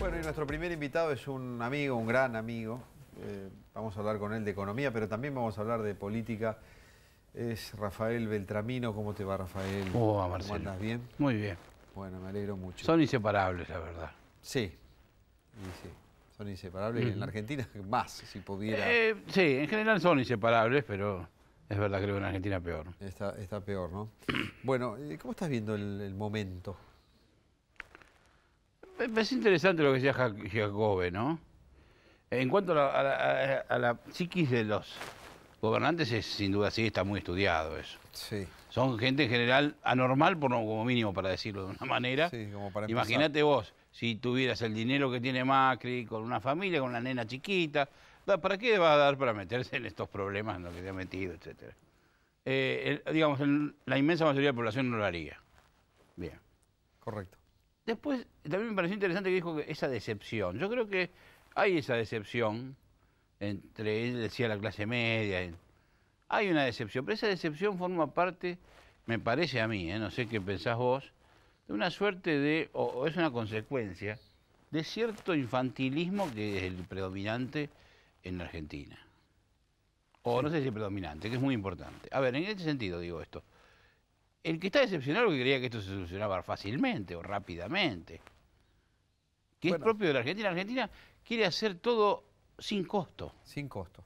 Bueno, y nuestro primer invitado es un amigo, un gran amigo. Eh, vamos a hablar con él de economía, pero también vamos a hablar de política. Es Rafael Beltramino. ¿Cómo te va, Rafael? ¿Cómo oh, Marcelo? ¿Cómo andas bien? Muy bien. Bueno, me alegro mucho. Son inseparables, la verdad. Sí, sí. Son inseparables. En la Argentina más, si pudiera. Eh, sí, en general son inseparables, pero es verdad, creo que en Argentina peor. Está, está peor, ¿no? bueno, eh, ¿cómo estás viendo el, el momento es interesante lo que decía Jacobe, ¿no? En cuanto a la, psiquis de los gobernantes, sin duda sí está muy estudiado eso. Sí. Son gente en general anormal, por, como mínimo para decirlo de una manera. Sí, como para Imagínate vos, si tuvieras el dinero que tiene Macri, con una familia, con una nena chiquita, ¿para qué va a dar para meterse en estos problemas en los que se ha metido, etcétera? Eh, digamos, la inmensa mayoría de la población no lo haría. Bien. Correcto. Después, también me pareció interesante que dijo esa decepción. Yo creo que hay esa decepción entre, él decía, la clase media. Hay una decepción, pero esa decepción forma parte, me parece a mí, ¿eh? no sé qué pensás vos, de una suerte de, o, es una consecuencia, de cierto infantilismo que es el predominante en la Argentina. O no sé si predominante, que es muy importante. A ver, en este sentido digo esto. El que está decepcionado que creía que esto se solucionaba fácilmente o rápidamente. Que es propio de la Argentina. La Argentina quiere hacer todo sin costo. Sin costo.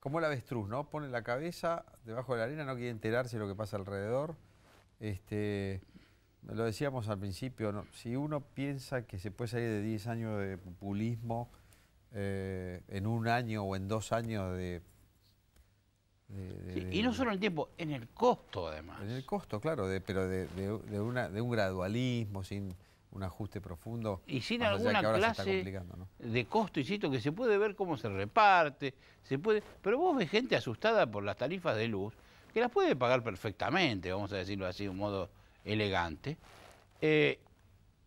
Como el avestruz, ¿no? Pone la cabeza debajo de la arena, no quiere enterarse de lo que pasa alrededor. Este, lo decíamos al principio, si uno piensa que se puede salir de 10 años de populismo eh, en un año o en dos años de y no solo en el tiempo, en el costo además. En el costo, claro, de, pero de, una, de un gradualismo sin un ajuste profundo. Y sin alguna clase de costo, insisto, que se puede ver cómo se reparte, se puede... Pero vos ves gente asustada por las tarifas de luz, que las puede pagar perfectamente, vamos a decirlo así, de un modo elegante, eh,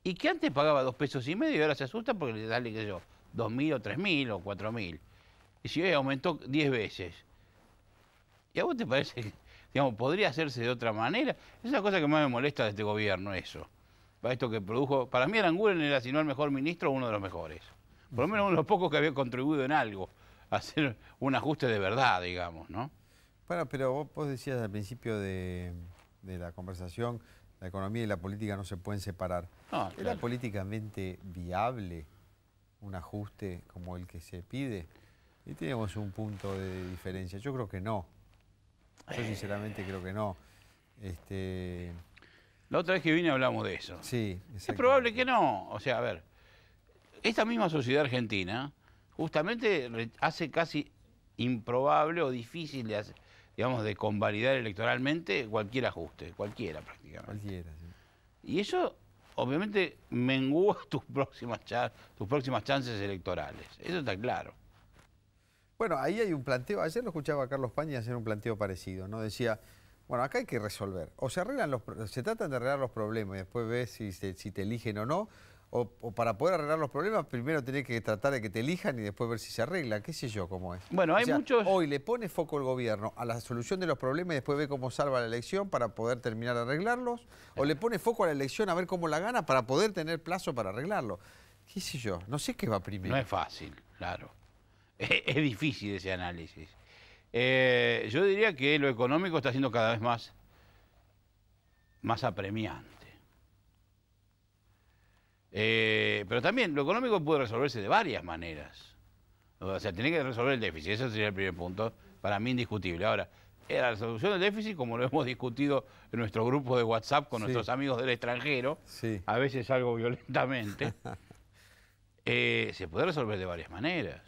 y que antes pagaba dos pesos y medio y ahora se asusta porque le sale, qué sé yo, dos mil o tres mil o cuatro mil. Y si hoy aumentó diez veces, ¿Y a vos te parece que, digamos, podría hacerse de otra manera? Es la cosa que más me molesta de este gobierno, eso. Para esto que produjo. Para mí, Aranguren era, si no el mejor ministro, uno de los mejores. Por lo menos uno de los pocos que había contribuido en algo a hacer un ajuste de verdad, digamos, ¿no? Bueno, pero vos, decías al principio de, la conversación la economía y la política no se pueden separar. ¿Era políticamente viable un ajuste como el que se pide? Y tenemos un punto de diferencia. Yo creo que no. Yo sinceramente creo que no. Este, La otra vez que vine hablamos de eso. Sí, Es probable que no. O sea, a ver, esta misma sociedad argentina justamente hace casi improbable o difícil de digamos, de convalidar electoralmente cualquier ajuste, cualquiera prácticamente. Cualquiera, sí. Y eso, obviamente, mengua tus próximas, tus próximas chances electorales. Eso está claro. Bueno, ahí hay un planteo, ayer lo escuchaba a Carlos Paña hacer un planteo parecido, ¿no? Decía, bueno, acá hay que resolver, o se arreglan los, se tratan de arreglar los problemas y después ves si, si te eligen o no, o, para poder arreglar los problemas, primero tiene que tratar de que te elijan y después ver si se arregla, qué sé yo cómo es. Bueno, hay muchos... Hoy le pone foco el gobierno a la solución de los problemas y después ve cómo salva la elección para poder terminar de arreglarlos, o le pone foco a la elección a ver cómo la gana para poder tener plazo para arreglarlo. Qué sé yo, no sé qué va primero. No es fácil, claro. es difícil ese análisis. Eh, yo diría que lo económico está siendo cada vez más, más apremiante. Eh, pero también lo económico puede resolverse de varias maneras. O sea, tiene que resolver el déficit, ese sería el primer punto, para mí indiscutible. Ahora, eh, la resolución del déficit, como lo hemos discutido en nuestro grupo de WhatsApp con nuestros amigos del extranjero, a veces algo violentamente, se puede resolver de varias maneras.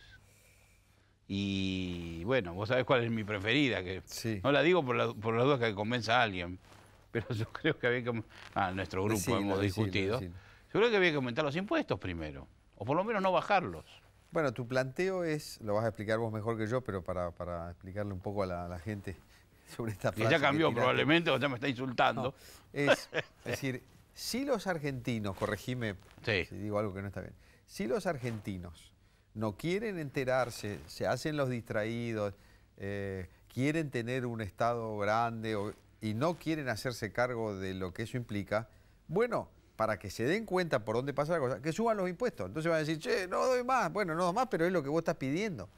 Y bueno, vos sabés cuál es mi preferida, que no la digo por, la, por las dudas que convenza a alguien, pero yo creo que había que... Ah, nuestro grupo hemos discutido. Yo creo que había que aumentar los impuestos primero, o por lo menos no bajarlos. Bueno, tu planteo es, lo vas a explicar vos mejor que yo, pero para, explicarle un poco a la, gente sobre esta frase. Que ya cambió probablemente, o ya me está insultando. es, decir, si los argentinos, corregime si digo algo que no está bien, si los argentinos no quieren enterarse, se hacen los distraídos, eh, quieren tener un Estado grande y no quieren hacerse cargo de lo que eso implica, bueno, para que se den cuenta por dónde pasa la cosa, que suban los impuestos. Entonces van a decir, che, no doy más, bueno, no doy más, pero es lo que vos estás pidiendo.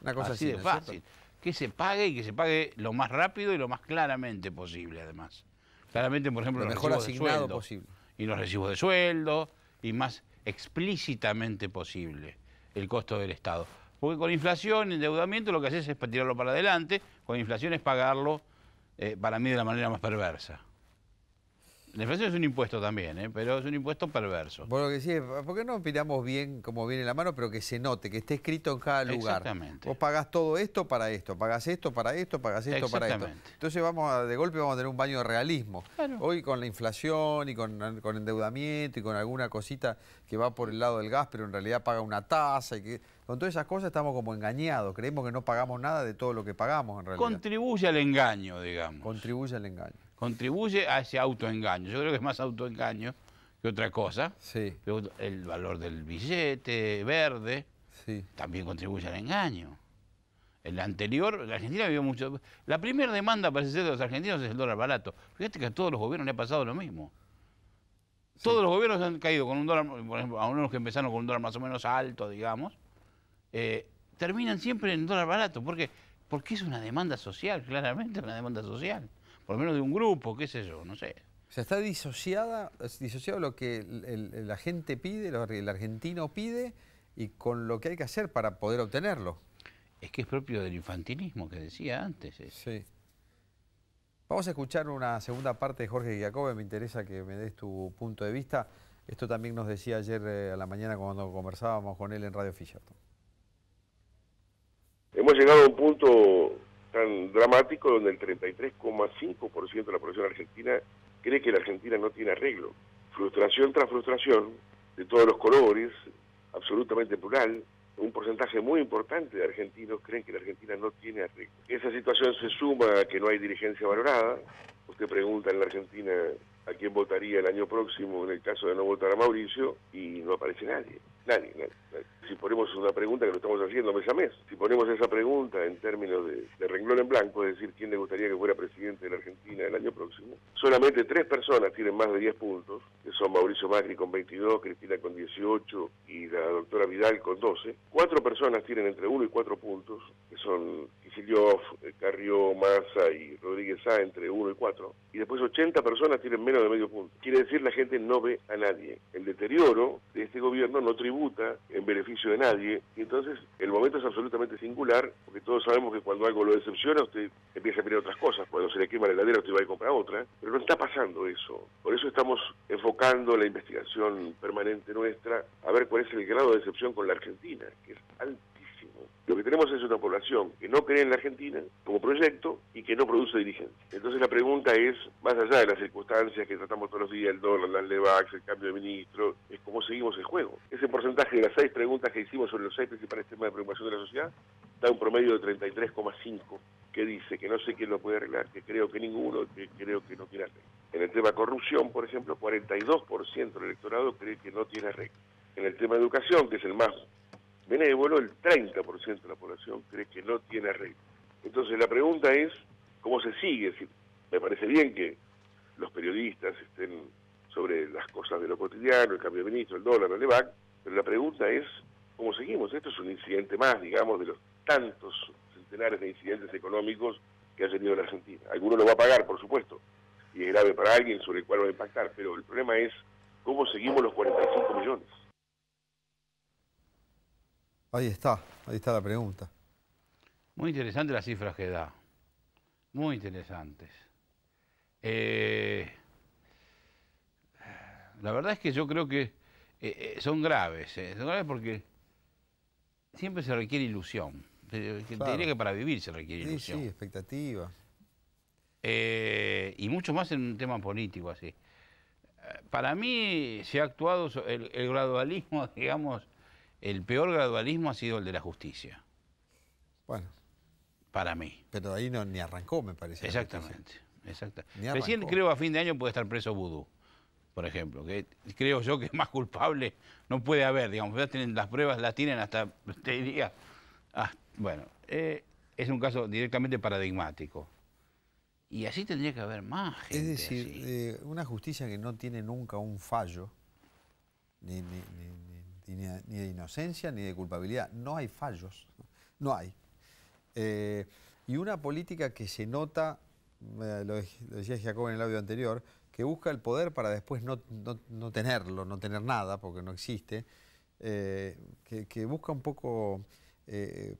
Una cosa así, de fácil. Que se pague y que se pague lo más rápido y lo más claramente posible, además. Claramente, por ejemplo, lo mejor asignado posible. Y los recibos de sueldo, y más explícitamente posible el costo del Estado. Porque con inflación, endeudamiento, lo que haces es tirarlo para adelante, con inflación es pagarlo eh, para mí de la manera más perversa. La inflación es un impuesto también, ¿eh? pero es un impuesto perverso. Por lo que sí, ¿por qué no opinamos bien como viene la mano, pero que se note, que esté escrito en cada lugar? Exactamente. Vos pagás todo esto para esto, pagás esto para esto, pagás esto para esto. Entonces vamos de golpe vamos a tener un baño de realismo. Hoy con la inflación y con, con, endeudamiento y con alguna cosita que va por el lado del gas, pero en realidad paga una tasa y que... Con todas esas cosas estamos como engañados, creemos que no pagamos nada de todo lo que pagamos en realidad. Contribuye al engaño, digamos. Contribuye al engaño contribuye a ese autoengaño. Yo creo que es más autoengaño que otra cosa. Sí. el valor del billete verde también contribuye al engaño. El anterior, la Argentina vivió mucho. La primera demanda, parece ser, de los argentinos es el dólar barato. Fíjate que a todos los gobiernos le ha pasado lo mismo. Todos los gobiernos han caído con un dólar, por ejemplo, a unos que empezaron con un dólar más o menos alto, digamos, eh, terminan siempre en dólar barato. ¿Por qué? Porque es una demanda social, claramente, una demanda social por lo menos de un grupo, qué sé yo, no sé. O sea, está disociada, disociado lo que la gente pide, lo, el argentino pide, y con lo que hay que hacer para poder obtenerlo. Es que es propio del infantilismo que decía antes. Eh. Sí. Vamos a escuchar una segunda parte de Jorge Giacobbe, me interesa que me des tu punto de vista. Esto también nos decía ayer eh, a la mañana cuando conversábamos con él en Radio Fisherton. Hemos llegado a un punto tan dramático donde el 33,5% de la población argentina cree que la Argentina no tiene arreglo. Frustración tras frustración, de todos los colores, absolutamente plural, un porcentaje muy importante de argentinos creen que la Argentina no tiene arreglo. Esa situación se suma a que no hay dirigencia valorada. Usted pregunta en la Argentina a quién votaría el año próximo en el caso de no votar a Mauricio y no aparece nadie. Nadie, Si ponemos una pregunta que lo estamos haciendo mes a mes, si ponemos esa pregunta en términos de, renglón en blanco, es decir, quién le gustaría que fuera presidente de la Argentina el año próximo, solamente tres personas tienen más de 10 puntos, que son Mauricio Macri con 22, Cristina con 18 y la doctora Vidal con 12. Cuatro personas tienen entre 1 y 4 puntos, que son Kicillof, eh, Carrió, Massa y Rodríguez A entre 1 y 4. Y después 80 personas tienen menos de medio punto. Quiere decir, la gente no ve a nadie. El deterioro de este gobierno no en beneficio de nadie. Y entonces el momento es absolutamente singular, porque todos sabemos que cuando algo lo decepciona, usted empieza a pedir otras cosas. Cuando se le quema la heladera, usted va a comprar otra. Pero no está pasando eso. Por eso estamos enfocando la investigación permanente nuestra a ver cuál es el grado de decepción con la Argentina, que es alto que no cree en la Argentina como proyecto y que no produce dirigentes. Entonces la pregunta es, más allá de las circunstancias que tratamos todos los días, el dólar, las LEVAX, el cambio de ministro, es cómo seguimos el juego. Ese porcentaje de las seis preguntas que hicimos sobre los seis principales temas de preocupación de la sociedad da un promedio de 33,5 que dice que no sé quién lo puede arreglar, que creo que ninguno, que creo que no tiene arreglar. En el tema corrupción, por ejemplo, 42% del electorado cree que no tiene arreglo. En el tema educación, que es el más viene de Vuelo, el 30% de la población cree que no tiene arreglo. Entonces la pregunta es, ¿cómo se sigue? me parece bien que los periodistas estén sobre las cosas de lo cotidiano, el cambio de ministro, el dólar, el EVAC, pero la pregunta es, ¿cómo seguimos? Esto es un incidente más, digamos, de los tantos centenares de incidentes económicos que ha tenido la Argentina. Alguno lo va a pagar, por supuesto, y es grave para alguien sobre el cual va a impactar, pero el problema es cómo seguimos los 45 millones. Ahí está, ahí está la pregunta. Muy interesante las cifras que da. Muy interesantes. Eh, la verdad es que yo creo que eh, eh, son graves. son graves porque siempre se requiere ilusión. que para vivir se requiere ilusión. Sí, expectativa. y mucho más en un tema político así. Para mí se ha actuado el gradualismo, digamos, el peor gradualismo ha sido el de la justicia. Bueno. Para mí. Pero ahí no, ni arrancó, me parece. Exactamente. Recién creo a fin de año puede estar preso Vudú, por ejemplo, creo yo que es más culpable no puede haber, digamos, ya tienen las pruebas, las tienen hasta, te diría, ah, bueno, eh, es un caso directamente paradigmático. Y así tendría que haber más gente. Es decir, eh, una justicia que no tiene nunca un fallo, ni ni, de inocencia ni de culpabilidad. No hay fallos, no hay. Eh, y una política que se nota, eh, lo, decía Jacob en el audio anterior, que busca el poder para después no, no, no tenerlo, no tener nada, porque no existe, eh, que, que, busca un poco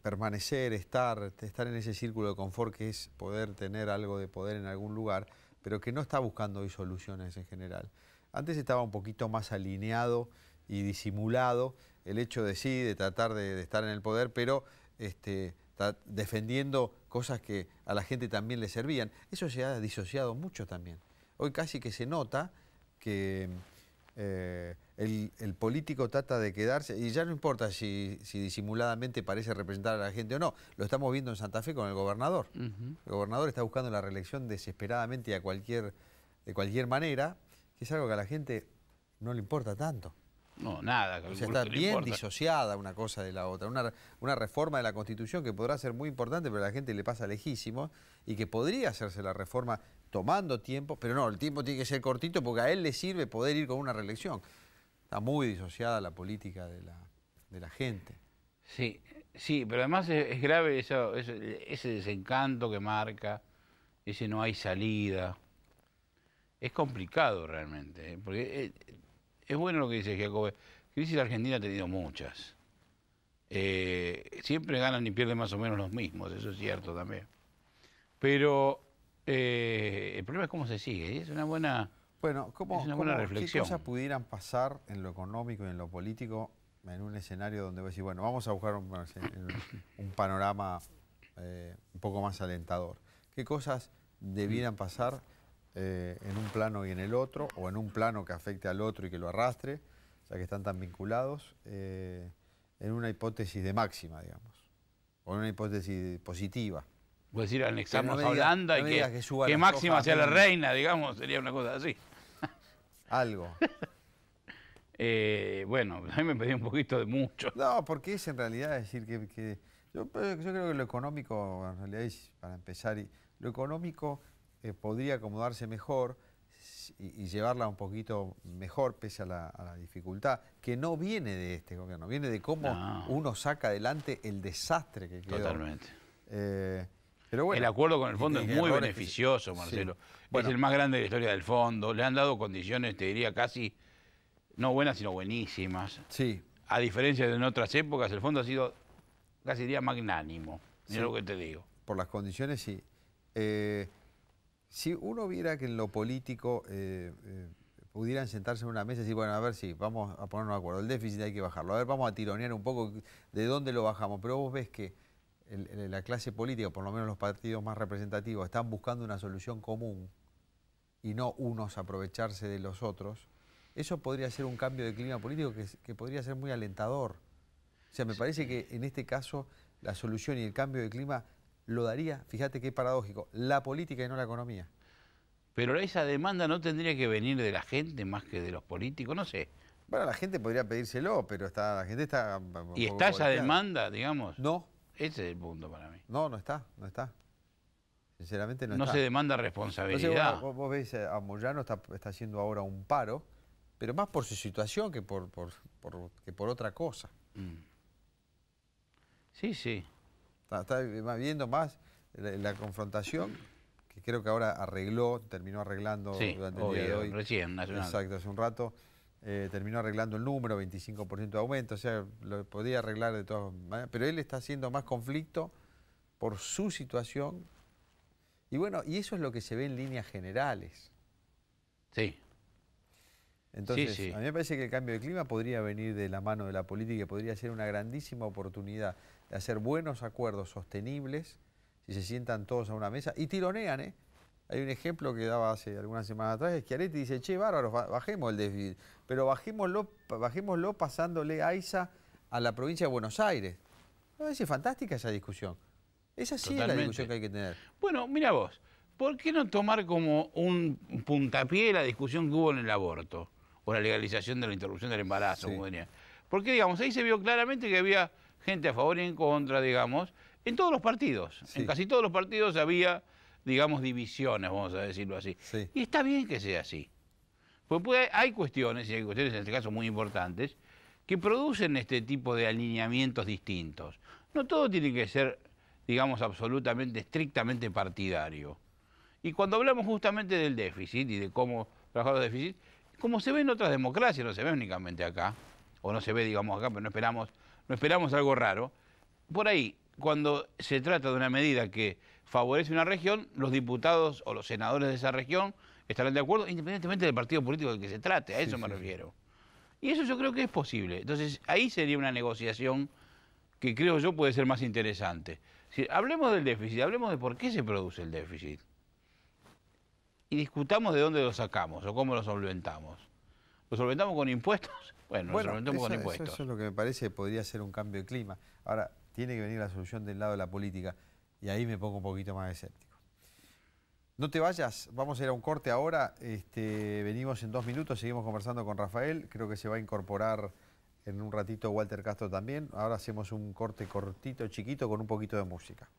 permanecer, estar, estar en ese círculo de confort que es poder tener algo de poder en algún lugar, pero que no está buscando hoy soluciones en general. Antes estaba un poquito más alineado y disimulado el hecho de sí, de tratar de, estar en el poder, pero este, defendiendo cosas que a la gente también le servían. Eso se ha disociado mucho también. Hoy casi que se nota que eh, el, político trata de quedarse, y ya no importa si, disimuladamente parece representar a la gente o no, lo estamos viendo en Santa Fe con el gobernador. El gobernador está buscando la reelección desesperadamente y cualquier, de cualquier manera, que es algo que a la gente no le importa tanto. No, nada. O está bien disociada una cosa de la otra. Una, una, reforma de la Constitución que podrá ser muy importante, pero a la gente le pasa lejísimo y que podría hacerse la reforma tomando tiempo, pero no, el tiempo tiene que ser cortito porque a él le sirve poder ir con una reelección. Está muy disociada la política de la, gente. Sí, sí, pero además es, grave ese desencanto que marca, ese no hay salida. Es complicado realmente, ¿eh? porque eh, es bueno lo que dice Jacob. Eh, Crisis Argentina ha tenido muchas. Eh, siempre ganan y pierden más o menos los mismos, eso es cierto también. Pero eh, el problema es cómo se sigue, es una buena, bueno, ¿cómo, es reflexión. ¿Qué cosas pudieran pasar en lo económico y en lo político en un escenario donde vos decís, bueno, vamos a buscar un, panorama un poco más alentador? ¿Qué cosas debieran pasar eh, en un plano y en el otro, o en un plano que afecte al otro y que lo arrastre, o sea que están tan vinculados, eh, en una hipótesis de máxima, digamos, o en una hipótesis positiva. Puedes decir, anexamos a Holanda y que, máxima sea la reina, digamos, sería una cosa así. Algo. Eh, bueno, a mí me pedí un poquito de mucho. No, porque es en realidad decir que... yo, creo que lo económico, en realidad, es, para empezar, lo económico eh, podría acomodarse mejor y, llevarla un poquito mejor pese a la, dificultad, que no viene de este gobierno, viene de cómo uno saca adelante el desastre que quedó. Totalmente. Eh, pero el acuerdo con el fondo es muy beneficioso, Marcelo. es el más grande de la historia del fondo. Le han dado condiciones, te diría, casi no buenas, sino buenísimas. Sí. A diferencia de en otras épocas, el fondo ha sido casi diría magnánimo. Es lo que te digo. Por las condiciones, sí. Eh, si uno viera que en lo político eh, eh, pudieran sentarse en una mesa y decir, bueno, a ver si vamos a ponernos de acuerdo, el déficit hay que bajarlo, a ver, vamos a tironear un poco de dónde lo bajamos, pero vos ves que la clase política, por lo menos los partidos más representativos, están buscando una solución común y no unos aprovecharse de los otros, eso podría ser un cambio de clima político que podría ser muy alentador. O sea, me parece que en este caso la solución y el cambio de clima lo daría, fíjate qué paradójico, la política y no la economía. Pero esa demanda no tendría que venir de la gente más que de los políticos, no sé. Bueno, la gente podría pedírselo, pero está, la gente está... ¿Y está esa demanda, digamos? No. Ese es el punto para mí. No, no está, no está. Sinceramente no, está no se demanda responsabilidad. vos, veis ves, eh, a Moyano está, haciendo ahora un paro, pero más por su situación que por, que por otra cosa. Mm. Sí, sí está viendo más la, confrontación que creo que ahora arregló, terminó arreglando durante el día de hoy. Recién, nacional. Exacto, hace un rato. Eh, terminó arreglando el número, 25% de aumento, o sea, lo podía arreglar de todas maneras, pero él está haciendo más conflicto por su situación. Y bueno, y eso es lo que se ve en líneas generales. Sí. Entonces, a mí me parece que el cambio de clima podría venir de la mano de la política y podría ser una grandísima oportunidad hacer buenos acuerdos sostenibles, si se sientan todos a una mesa y tironean, ¿eh? Hay un ejemplo que daba hace algunas semanas atrás, es Schiaretti dice, che, Bárbaro, bajemos el desvío, pero bajémoslo, bajémoslo pasándole AISA a la provincia de Buenos Aires. no es fantástica esa discusión. Esa sí es la discusión que hay que tener. Bueno, mira vos, ¿por qué no tomar como un puntapié la discusión que hubo en el aborto? O la legalización de la interrupción del embarazo, como venía. Porque, digamos, ahí se vio claramente que había gente a favor y en contra, digamos, en todos los partidos. En casi todos los partidos había, digamos, divisiones, vamos a decirlo así. Y está bien que sea así. Porque hay cuestiones, y hay cuestiones en este caso muy importantes, que producen este tipo de alineamientos distintos. No todo tiene que ser, digamos, absolutamente, estrictamente partidario. Y cuando hablamos justamente del déficit y de cómo trabajar los déficits, como se ve en otras democracias, no se ve únicamente acá, o no se ve, digamos, acá, pero no esperamos no esperamos algo raro. Por ahí, cuando se trata de una medida que favorece una región, los diputados o los senadores de esa región estarán de acuerdo, independientemente del partido político del que se trate, a eso me refiero. Y eso yo creo que es posible. Entonces, ahí sería una negociación que creo yo puede ser más interesante. Si, hablemos del déficit, hablemos de por qué se produce el déficit. Y discutamos de dónde lo sacamos o cómo lo solventamos. ¿Lo solventamos con impuestos? Bueno, solventamos con impuestos. Eso, es lo que me parece podría ser un cambio de clima. Ahora, tiene que venir la solución del lado de la política. Y ahí me pongo un poquito más escéptico. No te vayas, vamos a ir a un corte ahora. Este, venimos en dos minutos, seguimos conversando con Rafael. Creo que se va a incorporar en un ratito Walter Castro también. Ahora hacemos un corte cortito, chiquito, con un poquito de música.